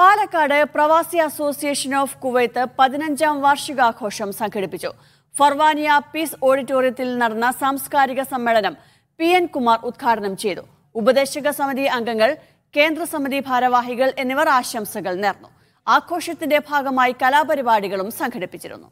പാലക്കാട് പ്രവാസി association of Kuwait പതിനഞ്ചാം വാർഷികാഘോഷം സംഘടിപ്പിച്ചു ഫർവാനിയ പീസ് ഓഡിറ്റോറിയത്തിൽ നടന്ന സാംസ്കാരിക സമ്മേളനം പി എൻ കുമാർ ഉദ്ഘാടനം ചെയ്തു ഉപദേശക സമിതി അംഗങ്ങൾ കേന്ദ്ര സമിതി ഭാരവാഹികൾ എന്നിവർ ആശംസകൾ നേർന്നു ആഘോഷത്തിന്റെ ഭാഗമായി കലാപരിപാടികളും സംഘടിപ്പിച്ചിരുന്നു